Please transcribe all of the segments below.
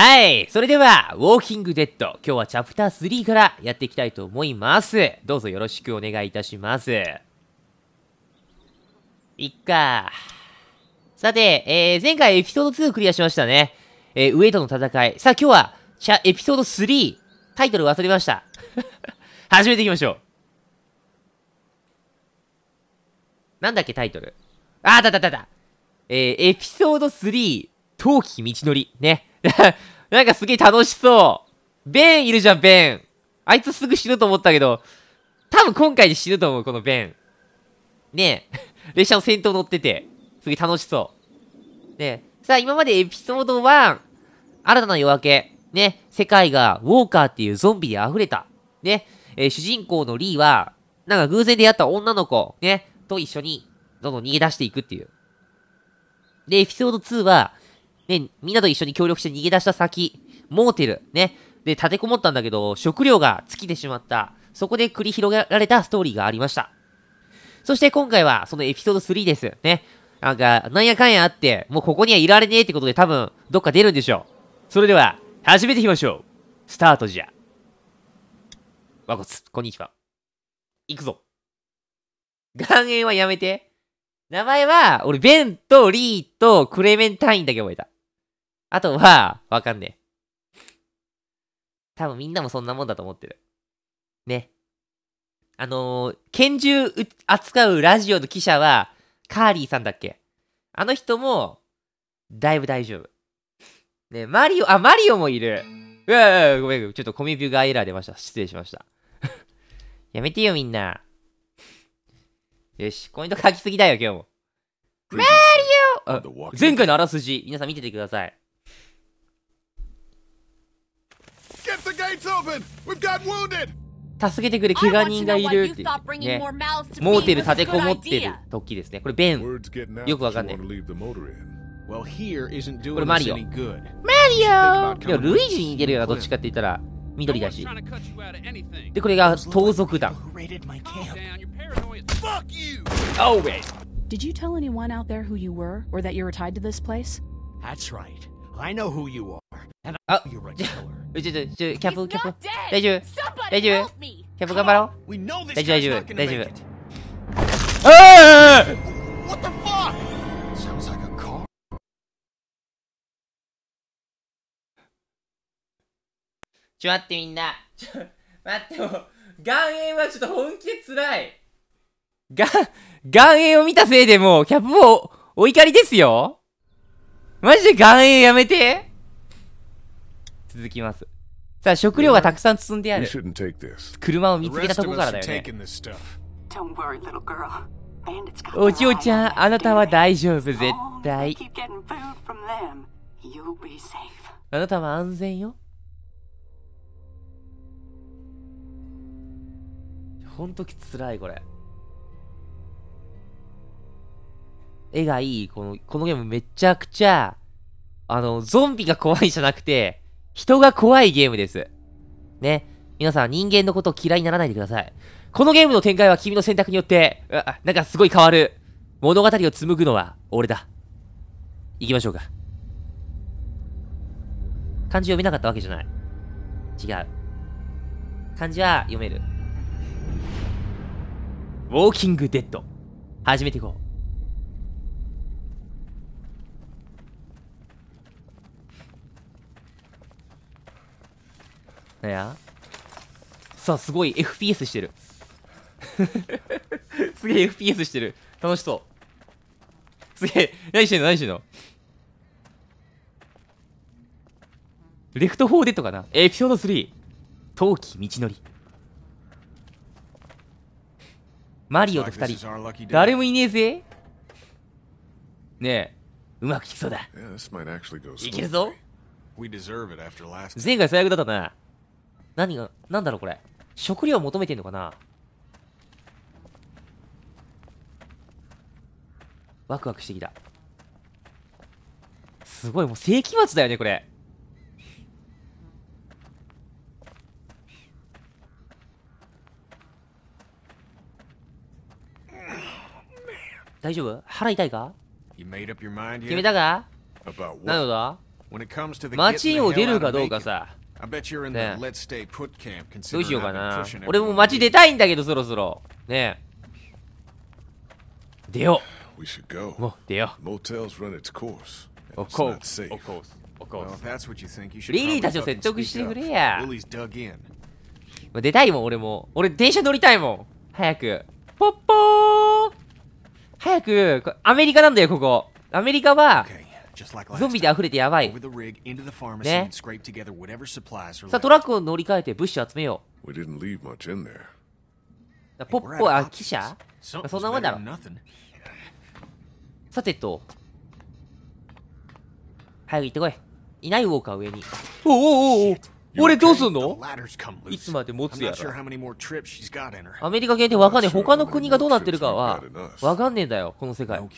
はい。それでは、ウォーキングデッド。今日はチャプター3からやっていきたいと思います。どうぞよろしくお願いいたします。いっか。さて、えー、前回エピソード2クリアしましたね。えー、上との戦い。さあ今日は、チャ、エピソード3。タイトル忘れました。始めていきましょう。なんだっけタイトル。あー、だだだだ。えー、エピソード3、冬季道のり。ね。なんかすげえ楽しそう。ベンいるじゃん、ベン。あいつすぐ死ぬと思ったけど、多分今回で死ぬと思う、このベン。ねえ、列車の先頭乗ってて、すげえ楽しそう。ねえ、さあ今までエピソード1、新たな夜明け。ね、世界がウォーカーっていうゾンビで溢れた。ね、えー、主人公のリーは、なんか偶然出会った女の子、ね、と一緒に、どんどん逃げ出していくっていう。で、エピソード2は、ね、みんなと一緒に協力して逃げ出した先、モーテル、ね、で、立てこもったんだけど、食料が尽きてしまった。そこで繰り広げられたストーリーがありました。そして今回は、そのエピソード3です。ね。なんか、なんやかんやあって、もうここにはいられねえってことで多分、どっか出るんでしょう。それでは、始めていきましょう。スタートじゃ。和骨、こんにちは。行くぞ。岩塩はやめて。名前は、俺、ベンとリーとクレメンタインだけ覚えた。あとは、わかんねえ。多分みんなもそんなもんだと思ってる。ね。あのー、拳銃扱うラジオの記者は、カーリーさんだっけあの人も、だいぶ大丈夫。ね、マリオ、あ、マリオもいる。うわうわごめん、ちょっとコミビューがエラー出ました。失礼しました。やめてよ、みんな。よし、コメント書きすぎだよ、今日も。マリオ前回のあらすじ、皆さん見ててください。助けてくれ、怪我人がいるっていうね。モーテル立てこもってる時ですね。これ、ベン。よくわかんない。これ、マリオ。マリオでも、ルイージに似てるよどっちかって言ったら。緑だし。で、これが盗賊団。Did you tell anyone out there who you were or that you were tied to this place? That's right. I know who you are, and I know you're a killer. ちょちょちょキャプキャプ大丈夫大丈夫キャプ頑張ろう大丈夫大丈夫大丈夫ちょ待ってみんな。ちょ待っても岩塩はちょっと本気で辛い。が岩塩を見たせいでもうキャップをお怒りですよ。マジで岩塩やめて続きます。さあ、食料がたくさん積んである。車を見つけたとこからだよね。お嬢ちゃん、あなたは大丈夫、絶対。あなたは安全よ。ほんときつらい、これ。絵がいい、この、このゲームめちゃくちゃ、あの、ゾンビが怖いじゃなくて、人が怖いゲームです。ね。皆さん、人間のことを嫌いにならないでください。このゲームの展開は君の選択によって、あなんかすごい変わる。物語を紡ぐのは俺だ。行きましょうか。漢字読めなかったわけじゃない。違う。漢字は読める。ウォーキングデッド。始めていこう。なんやさあすごい FPS してる すげえ FPS してる楽しそうすげえ何してんの何してんのレフト4デッドかなエピソード3冬季道のりマリオと2人誰もいねえぜねえうまくいきそうだいけるぞ前回最悪だったな何が、なんだろうこれ。食料求めてんのかなワクワクしてきた。すごい、もう世紀末だよね、これ。大丈夫腹痛いか決めたかなるほど。街を出るかどうかさ。ねどうしようかな。俺も街出たいんだけど、そろそろ。ね出よう。もう出よう。おここう。リリーたちを説得してくれや。出たいもん、俺も。俺、電車乗りたいもん。早く。ポッポー早く、アメリカなんだよ、ここ。アメリカは、ゾンビで溢れてやばい。ね。さあ、トラックを乗り換えて物資集めよう。ポッポ、あ、汽車そんなもんだろ。さてと。早く行ってこい。いないウォーカー上に。おおおお俺どうすんのいつまで持つやらアメリカ限定わかんねえ。他の国がどうなってるかはわかんねえんだよ、この世界。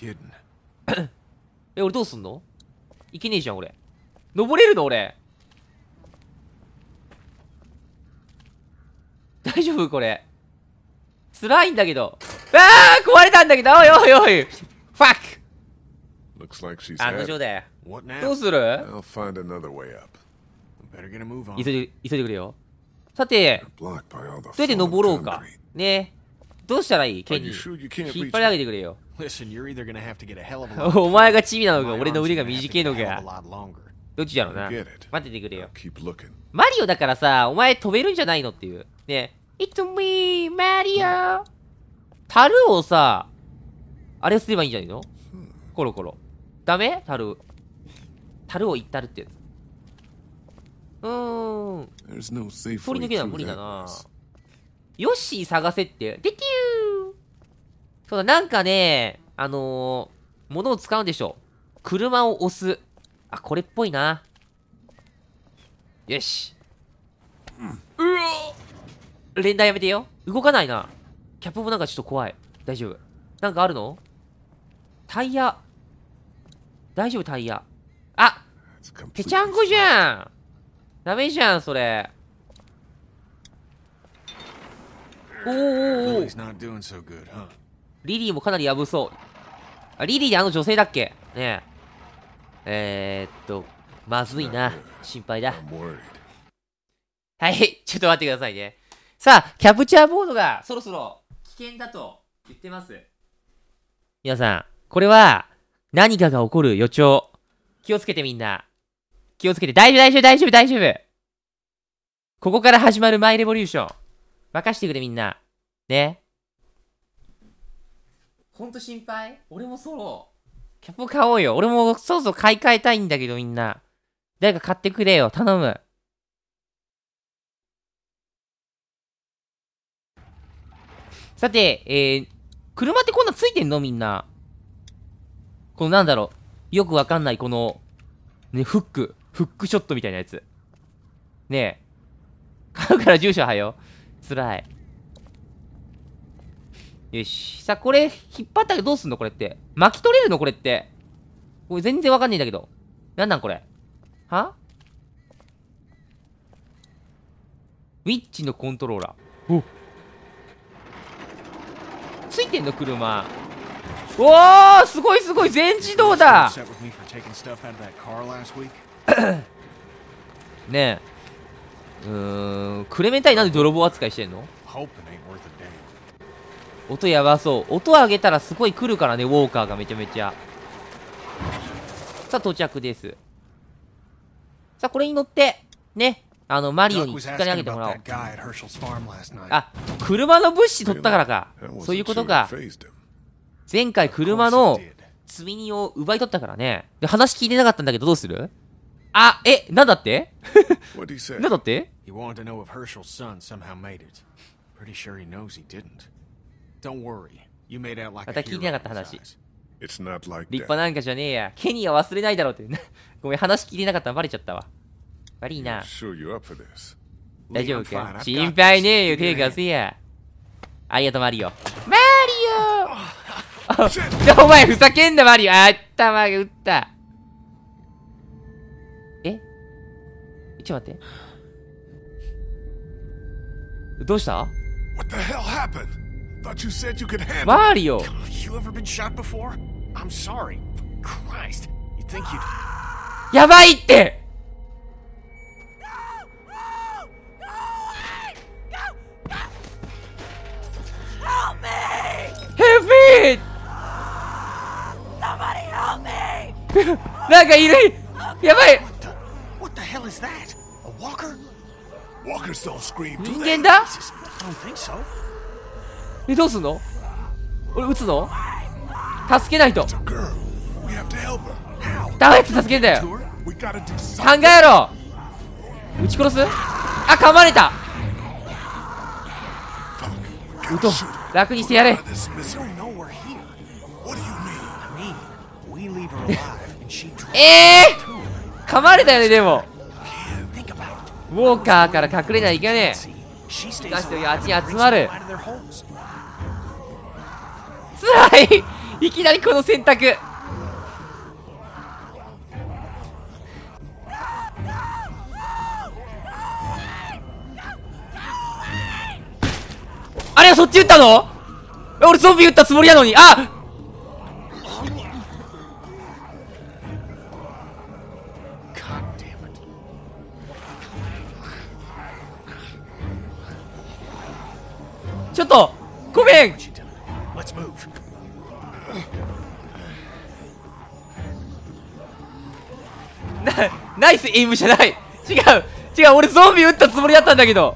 え、俺どうすんのいけねえじゃん、俺。登れるの、俺。大丈夫これ。辛いんだけど。ああ壊れたんだけどおいおいおいファック l i k e she's の定だよ。どうする急いで、急いでくれよ。さて、どうやって登ろうか。ねどうしたらいいケニー。引っ張り上げてくれよ。お前がチビなのか、俺の腕が短いのか。どっちだろうな。待っててくれよ。マリオだからさ、お前飛べるんじゃないのっていう。ね。It's me, マリオ樽をさ、あれをすればいいんじゃないのコロコロ。ダメ樽。樽をいったるってやつ。うーん。通り抜けな無理だな。ヨッシー探せって。でてューそうだ、なんかね、あのー、物を使うんでしょ。車を押す。あ、これっぽいな。よし。うわ連打やめてよ。動かないな。キャップもなんかちょっと怖い。大丈夫。なんかあるのタイヤ。大丈夫、タイヤ。あぺちゃんこじゃんダメじゃん、それ。おおおお。リリーもかなりやぶそう。あ、リリーであの女性だっけねえ。えー、っと、まずいな。心配だ。はい、ちょっと待ってくださいね。さあ、キャプチャーボードがそろそろ危険だと言ってます。皆さん、これは何かが起こる予兆。気をつけてみんな。気をつけて。大丈夫、大丈夫、大丈夫、大丈夫。ここから始まるマイレボリューション。任してくれみんな。ね。ほんと心配俺もソロ。キャップ買おうよ俺もそろそろ買い替えたいんだけどみんな誰か買ってくれよ頼むさて、えー、車ってこんなついてんのみんな。このなんだろう。よくわかんない、この、ね、フック。フックショットみたいなやつ。ねえ。買うから住所はよ。辛い。よし。さあ、これ、引っ張ったけどどうすんのこれって。巻き取れるのこれって。これ全然わかんないんだけど。なんなんこれ。はウィッチのコントローラー。おついてんの車。おおすごいすごい全自動だねえ。うーん、クレメンタイなんで泥棒扱いしてんの音やばそう。音上げたらすごい来るからね、ウォーカーがめちゃめちゃ。さあ、到着です。さあ、これに乗って、ね、あの、マリオにしっかり上げてもらおう。あ、車の物資取ったからか。そういうことか。前回車の積み荷を奪い取ったからね。で、話聞いてなかったんだけどどうするあ、え、なんだって何だって Pretty sure he knows he didn't. また聞いてなかった話。立派なんかじゃねえや。ケニーは忘れないだろうって。ごめん、話聞いてなかったらバレちゃったわ。悪いな。大丈夫か心配ねえよ、手がせや。ありがとう、マリオ。マリオじゃお前、ふざけんな、マリオ。あったま、打った。えちょっと待って。どうした What the hell happened? Thought you said you could handle Mario! You ever been shot before? I'm sorry. Christ. You think you'd... Yabai! Help me! Somebody help me! What the hell is that? A walker? Walkers don't scream, do they? I don't think so. えどうすんの俺撃つの助けないとどうって助けんだよ考えろ撃ち殺すあ噛まれた撃とう楽にしてやれえ えー、噛まれたよねでもウォーカーから隠れないいけねえ人たちというあっちに集まるつらい いきなりこの選択あれはそっち撃ったの俺ゾンビ撃ったつもりなのにあちょっとごめん Let's move. な、ナイスエイムじゃない違う違う俺ゾンビ撃ったつもりだったんだけど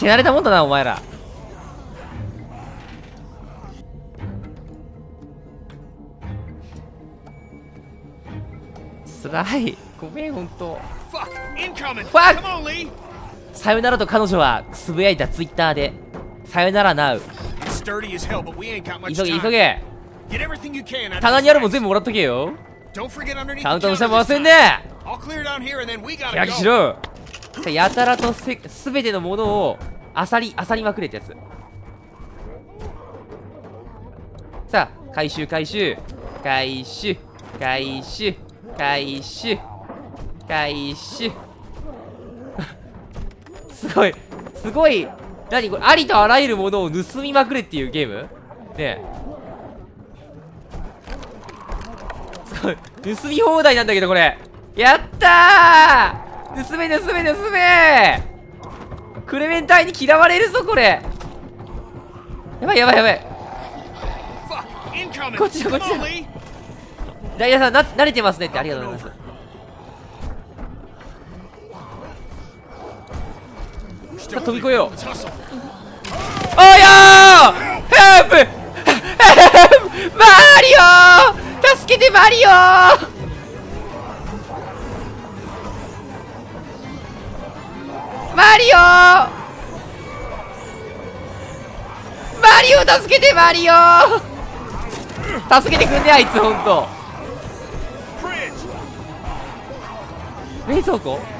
手慣れたもんだなお前らつらいごめん本当ファッさよならと彼女はつぶやいたツイッターでさよならなう急げ急げ棚にあるも全部もらっとけよカウントの下も忘れんね開きしろやたらとせべてのものをあさりあさりまくれってやつさあ回収回収回収回収回収回収すごいすごい何これありとあらゆるものを盗みまくれっていうゲームねえ盗み放題なんだけどこれやったー盗め盗め盗めクレメンタイに嫌われるぞこれやばいやばいやばいこっちだこっちだダイヤさんな慣れてますねってありがとうございますじゃ飛び越えようおよヘヘープマリオ助けてマリオマリオマリオ助けてマリオ助けてくんねあいつ本当冷蔵庫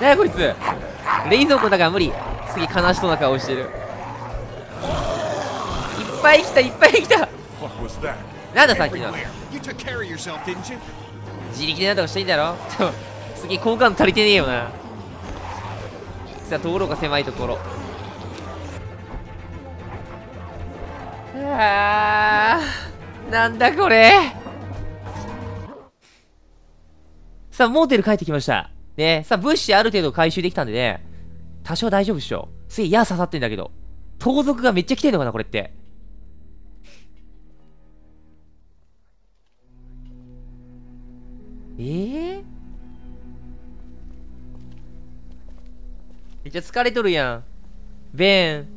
なやこいつ冷蔵庫のかは無理すげえ悲しそうな顔してるいっぱい来たいっぱい来たなんださっきの自力でなんとかしていいんだろすげえ好感度足りてねえよなさあ通ろうか狭いところあーなんだこれさあモーテル帰ってきましたねさあ、物資ある程度回収できたんでね、多少大丈夫っしょ。すげえ矢刺さってんだけど。盗賊がめっちゃ来てんのかな、これって。えー、めっちゃ疲れとるやん。ベン、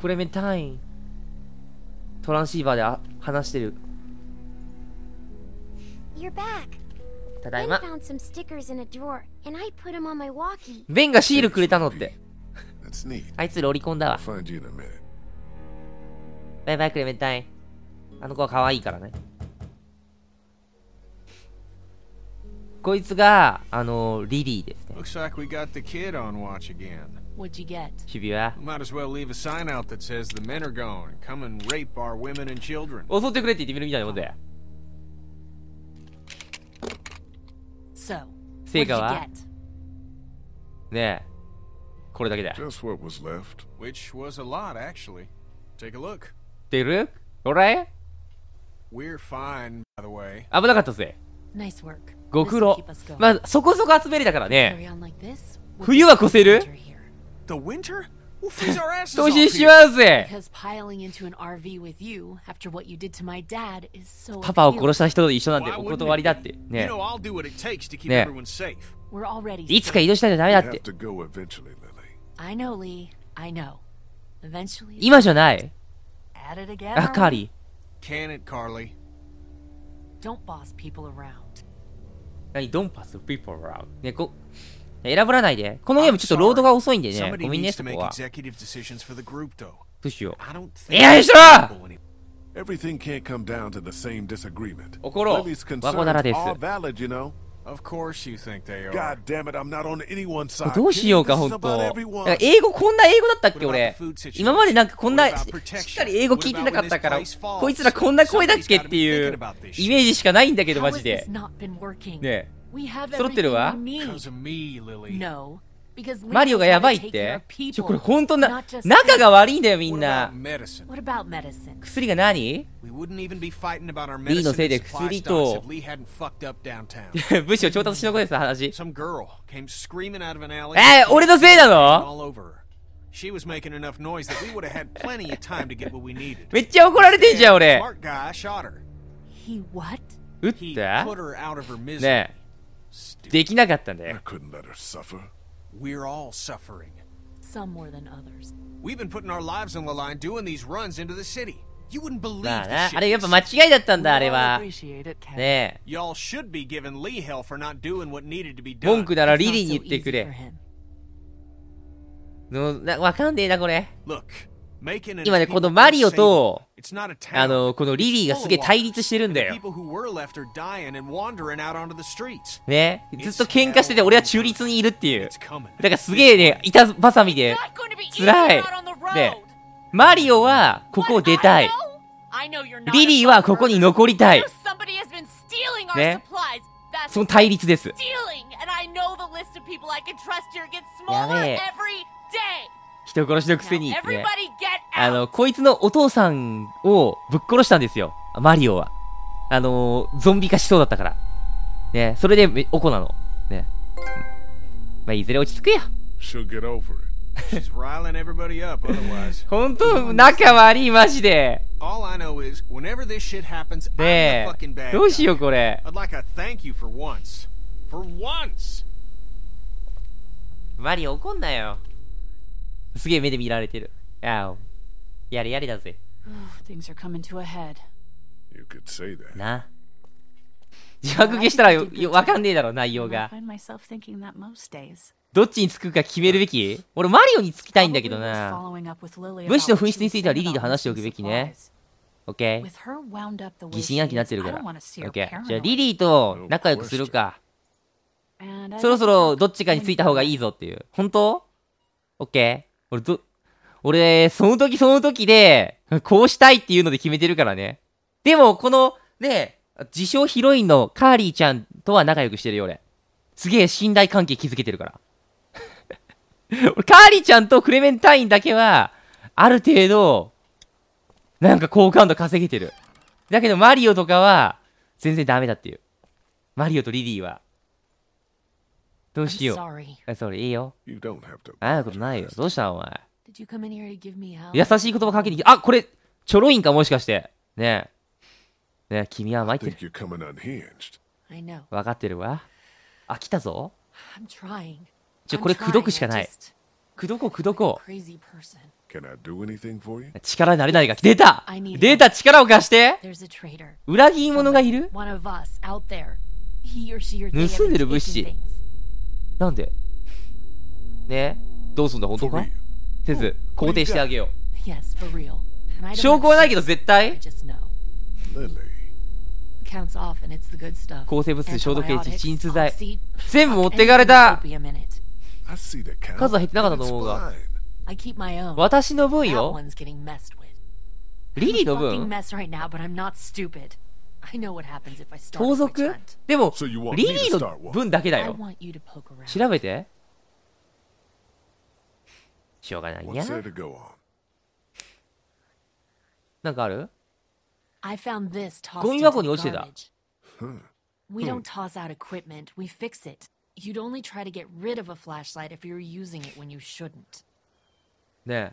クレメンタイン、トランシーバーで話してる。You're back. ただいま。ベンがシールくれたのって。あいつロリコンだわ。バイバイくれメンタイあの子は可愛いからね。こいつが、あの、リリーですね。指は。襲ってくれって言ってみるみたいなもんだよ。So, 成果はねえ、これだけだ。Just what was left. Which was a lot, actually. Take a look. Take a look? Alright? We're fine, by the way. 危なかったぜ。Nice work. ご苦労。まあ、そこそこ集めりだからね。冬は越せる The winter? パパを殺した人と一緒なんでお断りだってねねいつか移動したんじダメだって今じゃないあカーリー何ドンパス people a r o ねこ選ばないで。このゲームちょっとロードが遅いんでね。ごめんね、そこは。どうしよう。いしろ e v e r y t h i n どうしようか、本当。英語こんな英語だったっけ、俺。今までなんかこんなしっかり英語聞いてなかったから、こいつらこんな声だっけっていうイメージしかないんだけど、マジで。ね。揃ってるわマリオがやばいってちょ、これ本当な、仲が悪いんだよみんな。薬が何リーのせいで薬と、物資 を調達しのこです、話。えー、俺のせいなのめっちゃ怒られてんじゃん、俺。撃ったねえ。できなかったんで。あれやっぱ間違いだったんだ、あれは。ねえ。文句なリリーに言ってくれ。わかんねえな、これ。今ね、このマリオと、あの、このリリーがすげえ対立してるんだよ。ね。ずっと喧嘩してて、俺は中立にいるっていう。だからすげえね、板挟みで、辛い。で、マリオは、ここを出たい。リリーは、ここに残りたい。ね。その対立です。やべえ。人殺しのくせに、ね、あの、こいつのお父さんをぶっ殺したんですよ。マリオは。あのー、ゾンビ化しそうだったから。ね、それでおこなの。ね。まあ、いずれ落ち着くや。本当、仲悪い、マジで。ねえ、どうしよう、これ。マリオ怒んなよ。すげえ目で見られてる。やれやれだぜ。Things are coming to a head. You could say that. な。自白消したらわかんねえだろ、内容が。どっちにつくか決めるべき俺マリオにつきたいんだけどな。武士の紛失についてはリリーと話しておくべきね。オッケー。疑心暗鬼になってるから。オッケー。じゃあリリーと仲良くするか。そろそろどっちかについた方がいいぞっていう。本当オッケー。俺ど、俺、その時その時で、こうしたいっていうので決めてるからね。でも、この、ね、自称ヒロインのカーリーちゃんとは仲良くしてるよ、俺。すげえ信頼関係築けてるから。俺、カーリーちゃんとクレメンタインだけは、ある程度、なんか好感度稼げてる。だけど、マリオとかは、全然ダメだっていう。マリオとリリーは、どうしよう。え、それいいよ。ああ、ことないよ。どうしたお前。優しい言葉かけてあ、これ、ちょろいんかもしかして。ねえ。ねえ、君は参ってる。分かってるわ。あ、来たぞ。ちょ、これ、口説くしかない。口説こ口説く。力になれないが、出た出た力を貸して裏切り者がいる盗んでる物資。なんでねどうすんだ本当かせず、肯定してあげよう証拠はないけど絶対抗生物質消毒液鎮痛剤全部持ってかれた数は減ってなかったと思うが私の分よリリーの分盗賊でも、リリーの分だけだよ。調べて。しょうがないや。なんかあるゴミ箱に落ちてた。We don't toss out equipment, we fix it. You'd only try to get rid of a flashlight if you're using it when you shouldn't. ねえ。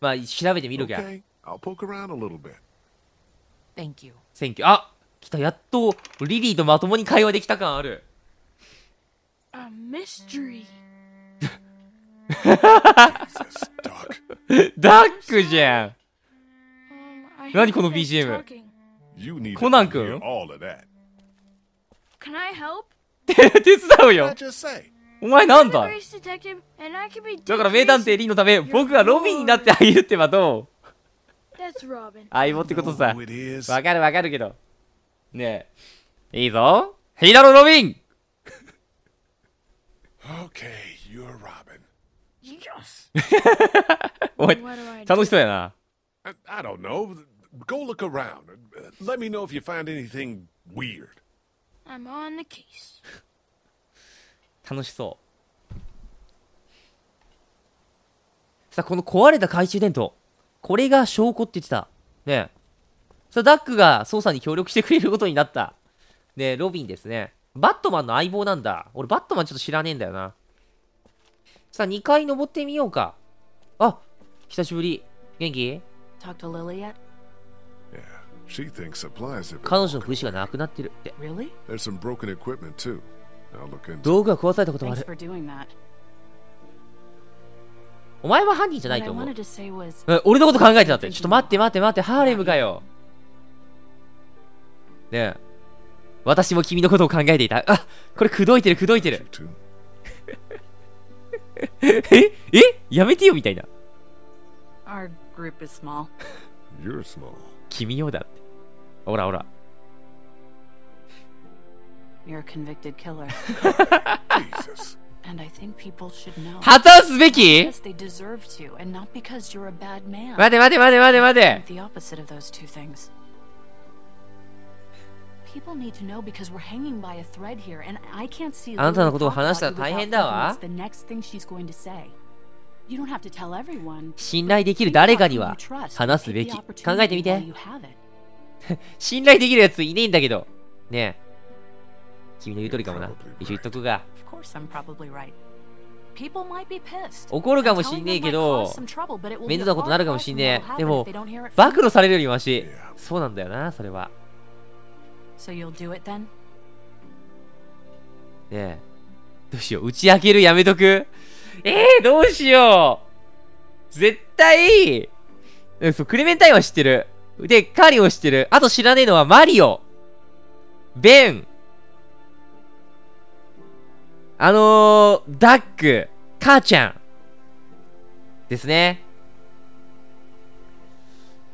まあ、調べてみるか。Okay. I'll poke around a little bit. Thank you. Thank you. あ来た、やっとリリーとまともに会話できた感ある。A mystery. ダックじゃん何この BGM? コナン君 Can I help? 手伝うよお前なんだだから名探偵リーのため僕がロビンになってあげるってばどう相棒ってことさ。わかるわかるけど。ねえ。いいぞ。ヒーローロビン Okay, you're Robin. Yes. おい、楽しそうやな。I don't know. Go look around. Let me know if you find anything weird. I'm on the case. 楽しそう。さあ、この壊れた懐中電灯。これが証拠って言ってた。ねそれダックが捜査に協力してくれることになった。ねロビンですね。バットマンの相棒なんだ。俺、バットマンちょっと知らねえんだよな。さあ、2階登ってみようか。あ、久しぶり。元気 Talk to Lily yet? she thinks supplies have been 彼女の物資がなくなってるって。道具が壊されたこともある。お前は犯人じゃないと思う。俺のこと考えてたって。ちょっと待って待って待って、ハーレムかよ。ねえ。私も君のことを考えていた。あこれ、口説いてる、口説いてる。ええやめてよみたいな。君よだって。ほらほら。You're a convicted killer. Jesus. 破綻すべき待て待て待て待て待て People need to know because we're hanging by a thread here, and I can't see. あなたのことを話したら大変だわ。The next thing she's going to say. You don't have to tell everyone. 信頼できる誰かには話すべき。考えてみて。信頼できるやついねえんだけど。ねえ。君の言う通りかもな。一緒言っとくが。怒るかもしんねえけど、面倒なことになるかもしんねえ。でも、暴露されるよりマシ。そうなんだよな、それは。ねえ。どうしよう。打ち明けるやめとく。ええー、どうしよう。絶対、うん、そう、クレメンタインは知ってる。で、カーリンを知ってる。あと知らねえのはマリオ。ベン。あのー、ダック、母ちゃん、ですね。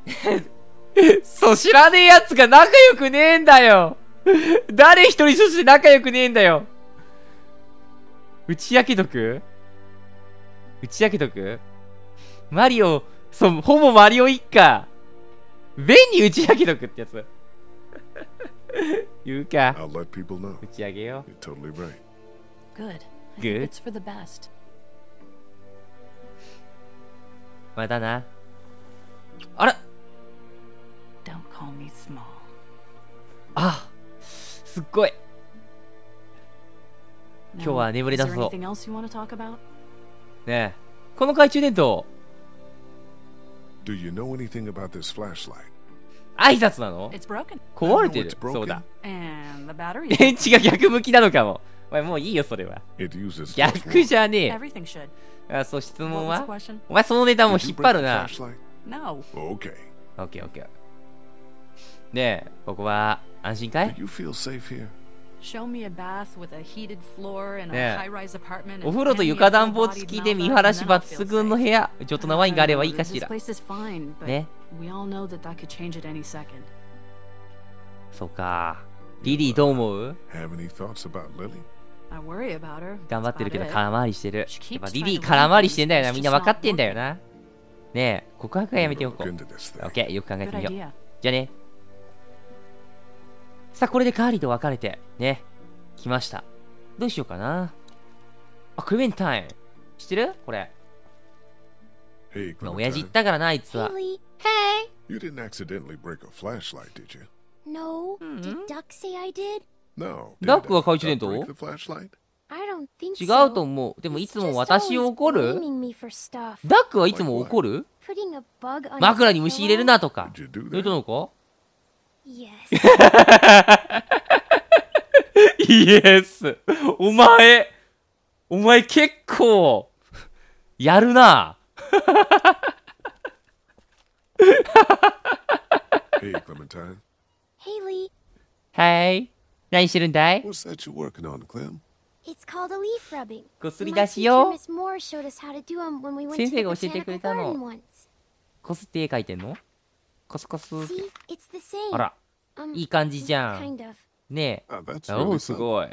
そう、知らねえやつが仲良くねえんだよ誰一人として仲良くねえんだよ打とく。打毒明けと毒マリオ、そう、ほぼマリオ一家。ベち明けと毒ってやつ。言うか。打ち上げよ Good. Good. It's for the best. まだな。あら Don't call me small. あすっごい今日は眠りだすぞ。ねえ、この懐中電灯。Do you know anything about this flashlight? 挨拶なの壊れてるそうだ。電池が逆向きなのかも。お前もういいよそれは逆じゃねえあそう質問はお前そのネタも引っ張るな OK OK ねえここは安心かいお風呂と床暖房付きで見晴らし抜群の部屋ちょっと長いんンがあればいいかしらねそうかリリーどう思う頑張ってるけど空回りしてる。やっぱリリー空回りしてんだよな。みんな分かってんだよな。ねえ、告白はやめておこう。OK、よく考えてみよう。じゃあね。さあ、これでカーリーと別れて、ね、来ました。どうしようかな。あ、クレンタイン。知ってるこれ。まあ、親父言ったからな、あいつは。You didn't accidentally break a flashlight, did you? No. Did Duck say I did? ダックは懐中電灯違うと思う。でもいつも私を怒るダックはいつも怒る枕に虫入れるなとか。それとの子イエス。お前、お前結構、やるな。hey, Clementine. Haley. Hey. 何してるんだいこすり出しよ。先生が教えてくれたの。こすって絵描いてんのこすこす。あら、いい感じじゃん。ねえ。おお、すごい。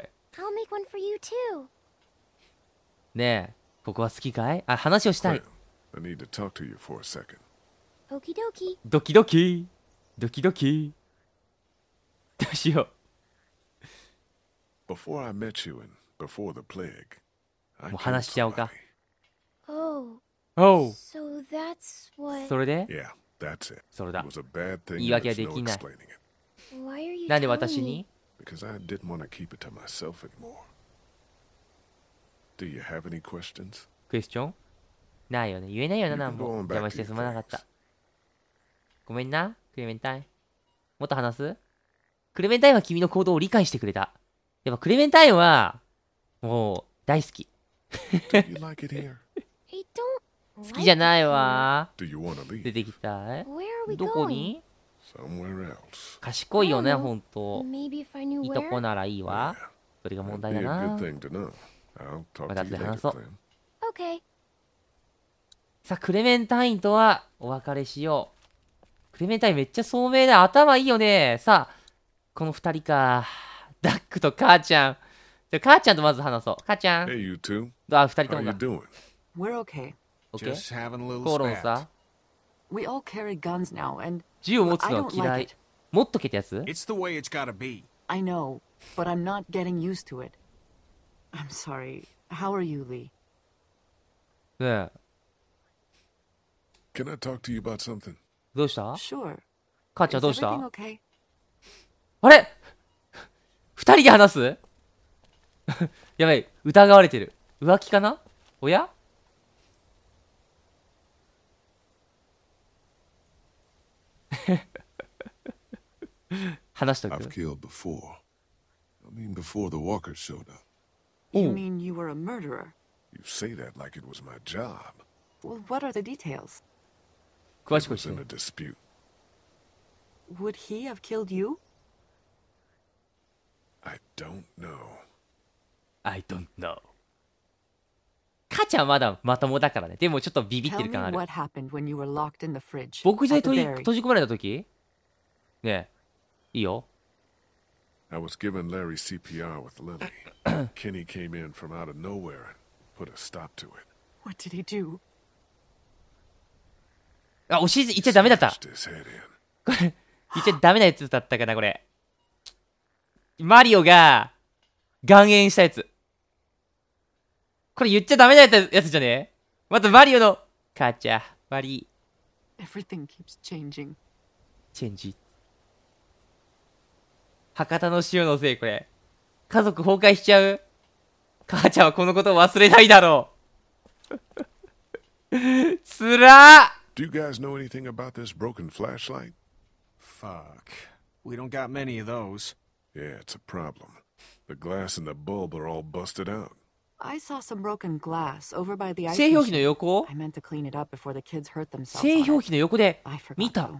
ねえ、ここは好きかいあ、話をしたい。ドキドキ。ドキドキ。どうしよう。Before I met you and before the plague, I もう話しちゃおうか。Oh, Oh! so that's what. それで Yeah, that's it. それ It だ。was a bad thing. 言い訳 There's は no できない。explaining it Why are you なんで telling 私 me? に because I didn't want to keep it to myself anymore. Do you have any questions? クエスチョンないよね。言えないよな、なんも。You can go on back 邪魔してすまなかっ to た your。ごめんな、クレメンタイン。もっと話すクレメンタインは君の行動を理解してくれた。やっぱクレメンタインは、もう、大好き。好きじゃないわ。出てきたいどこに賢いよね、ほんと。いとこならいいわ。それが問題だな。また後で話そう。さあ、クレメンタインとはお別れしよう。クレメンタインめっちゃ聡明だ。頭いいよね。さあ、この二人か。ダックと母ちゃん。じゃ母ちゃんとまず話そう。母ちゃん。Hey, you two. あ、二人ともだ。How you doing? We're okay. Okay? Just having a little spat. 口論さ。We all carry guns now, and 銃を持つのは嫌い。持っとけってやつ It's the way it's gotta be. I know, but I'm not getting used to it. I'm sorry. How are you, Lee? ねえ。Can I talk to you about something? どうした Sure. 母ちゃんどうしたあれ二人で話すやばい、疑われてる。浮気かなおや話しとく I've killed before. I mean before the walkers showed up. You mean you were a murderer? You say that like it was my job. Well, what are the details? It was in a dispute. Would he have killed you? I don't know. I don't know. 母ちゃんまだまともだからね。でもちょっとビビってる感ある。僕じゃ閉じ閉じ込まれた時ねえ、いいよ。I was giving Larry CPR with Lily. Kenny came in from out of nowhere and put a stop to it. What did he do? あ、お尻、いっちゃダメだった。これ、いっちゃダメなやつだったかな、これ。マリオが、岩塩したやつ。これ言っちゃダメなやつやつじゃねまたマリオの、母ちゃん、マリー。Everything keeps changing. チェンジ。博多の塩のせい、これ。家族崩壊しちゃう母ちゃんはこのことを忘れないだろう。つらっ Do you guys know anything about this broken flashlight? Fuck. We don't got many of those. Yeah, it's a problem. The glass and the bulb are all busted out. I saw some broken glass over by the ice. 製氷機の横 I meant to clean it up before the kids hurt themselves. 製氷機の横で見た。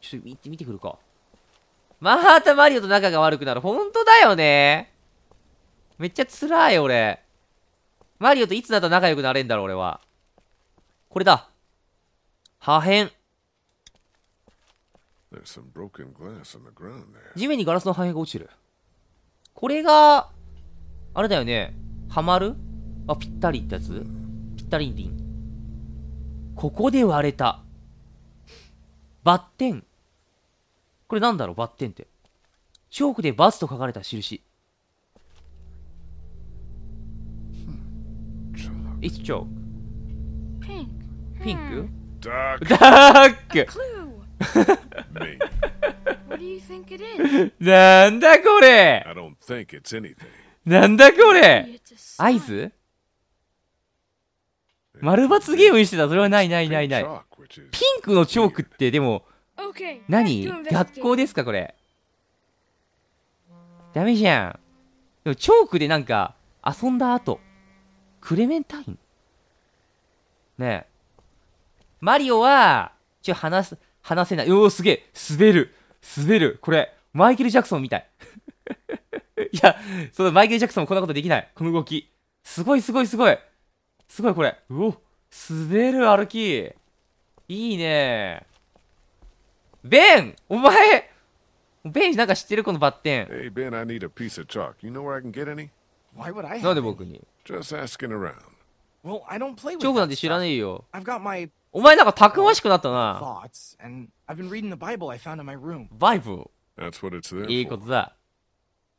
ちょっと見て見てくるか。またマリオと仲が悪くなる。ほんとだよね。めっちゃ辛い俺。マリオといつだと仲良くなれんだろう俺は。これだ。破片。地面にガラスの破片が落ちる。これが、あれだよね。はまるあ、ぴったりってやつぴったりんりん。ここで割れた。バッテン。これなんだろうバッテンって。チョークでバツと書かれた印。It's chalk. Pink. p i なんだこれなんだこれ合図丸抜ゲームにしてたそれはないないないないピンクのチョークってでも何学校ですかこれダメじゃんでもチョークでなんか遊んだ後クレメンタインねえマリオはちょ話す話せない。おお、すげえ。滑る。滑る。これ、マイケル・ジャクソンみたい。いや、そのマイケル・ジャクソンもこんなことできない。この動き。すごいすごいすごい。すごいこれ。うお、滑る歩き。いいねベンお前ベンなんか知ってるこのバッテン。Hey, Ben, なんで僕にジチョークなんて知らねえよ。I've got my お前なんかたくましくなったな。バイブいいことだ。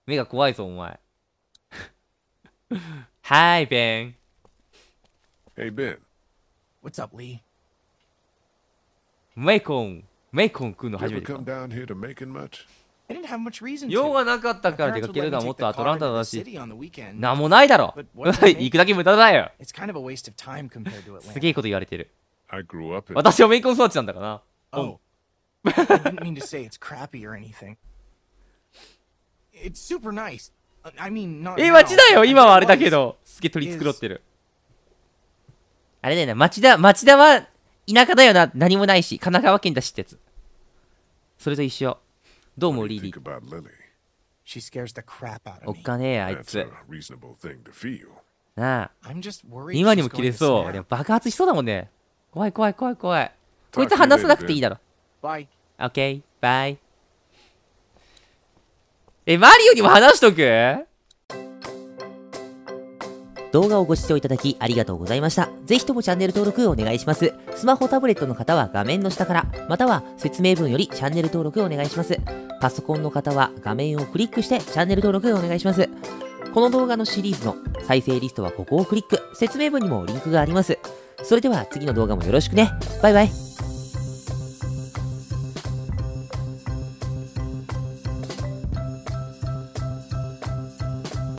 目が怖いぞ、お前。はい、ベン。メ Hey, Ben. What's up, Lee? の初めて。用がなかったから出かけるのはもっとアトランタだし、なんもないだろ 行くだけ無駄だよ すげえこと言われてる。I grew up in 私はメイコン育ちなんだからな。Oh. I didn't mean to say it's crappy or anything. It's super nice. I mean, not え、町だよ今はあれだけど、すげえ取り繕ってる。あれだよな、町田、町田は田舎だよな、何もないし、神奈川県だしってやつ。それと一緒。どうも、リリー。おっかねえ、あいつ。なあ。今にも切れそう。でも爆発しそうだもんね。怖い怖い怖い怖いこいつ話さなくていいだろバイオッケーバイえマリオにも話しとく動画をご視聴いただきありがとうございました。ぜひともチャンネル登録お願いします。スマホタブレットの方は画面の下から、または説明文よりチャンネル登録お願いします。パソコンの方は画面をクリックしてチャンネル登録お願いします。この動画のシリーズの再生リストはここをクリック。説明文にもリンクがあります。それでは次の動画もよろしくね。バイバイ。